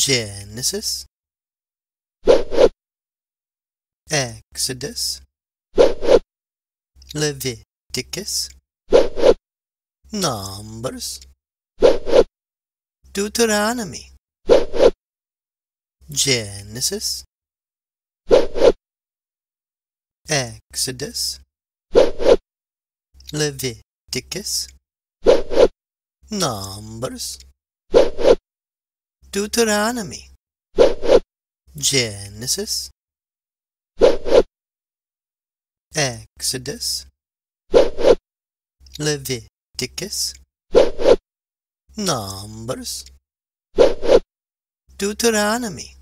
Genesis Exodus Leviticus Numbers Deuteronomy Genesis Exodus Leviticus Numbers Deuteronomy, Genesis, Exodus, Leviticus, Numbers, Deuteronomy.